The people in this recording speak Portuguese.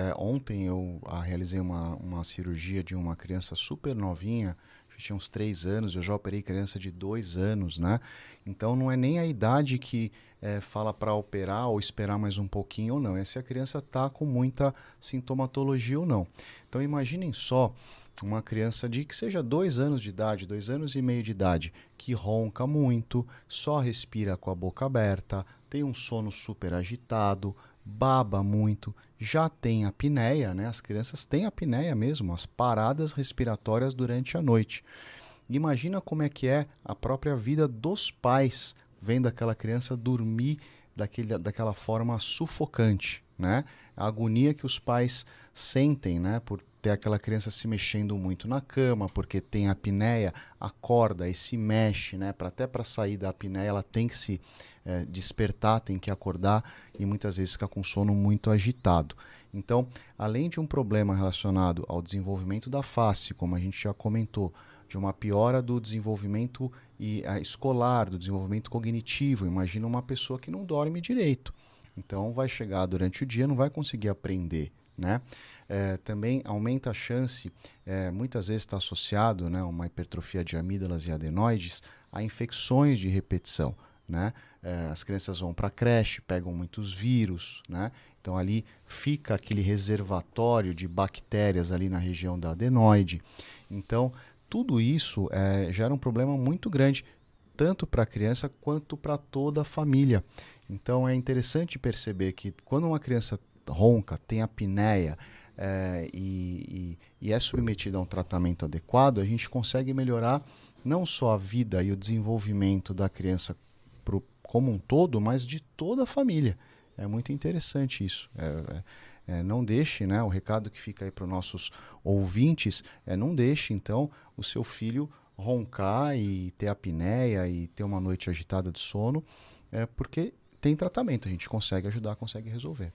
É, ontem eu ah, realizei uma, uma cirurgia de uma criança super novinha, tinha uns 3 anos, eu já operei criança de 2 anos, né? Então não é nem a idade que é, fala para operar ou esperar mais um pouquinho ou não, é se a criança está com muita sintomatologia ou não. Então imaginem só uma criança de que seja 2 anos de idade, 2 anos e meio de idade, que ronca muito, só respira com a boca aberta, tem um sono super agitado, baba muito, já tem apneia, né? As crianças têm apneia mesmo, as paradas respiratórias durante a noite. Imagina como é que é a própria vida dos pais vendo aquela criança dormir daquele, daquela forma sufocante né? A agonia que os pais sentem, né? Por ter aquela criança se mexendo muito na cama, porque tem apneia, acorda e se mexe, né? Pra, até para sair da apneia, ela tem que se é, despertar, tem que acordar e muitas vezes fica com sono muito agitado. Então, além de um problema relacionado ao desenvolvimento da face, como a gente já comentou, de uma piora do desenvolvimento e, a, eh, escolar, do desenvolvimento cognitivo, imagina uma pessoa que não dorme direito então vai chegar durante o dia, não vai conseguir aprender. Né? É, também aumenta a chance, é, muitas vezes está associado né, uma hipertrofia de amígdalas e adenoides a infecções de repetição. Né? É, as crianças vão para a creche, pegam muitos vírus, né? então ali fica aquele reservatório de bactérias ali na região da adenoide. Então tudo isso é, gera um problema muito grande tanto para a criança quanto para toda a família. Então é interessante perceber que quando uma criança ronca, tem apneia é, e, e, e é submetida a um tratamento adequado, a gente consegue melhorar não só a vida e o desenvolvimento da criança pro, como um todo, mas de toda a família. É muito interessante isso. É, é, é não deixe, né, o recado que fica aí para os nossos ouvintes é não deixe, então, o seu filho roncar e ter apneia e ter uma noite agitada de sono, é porque tem tratamento, a gente consegue ajudar, consegue resolver.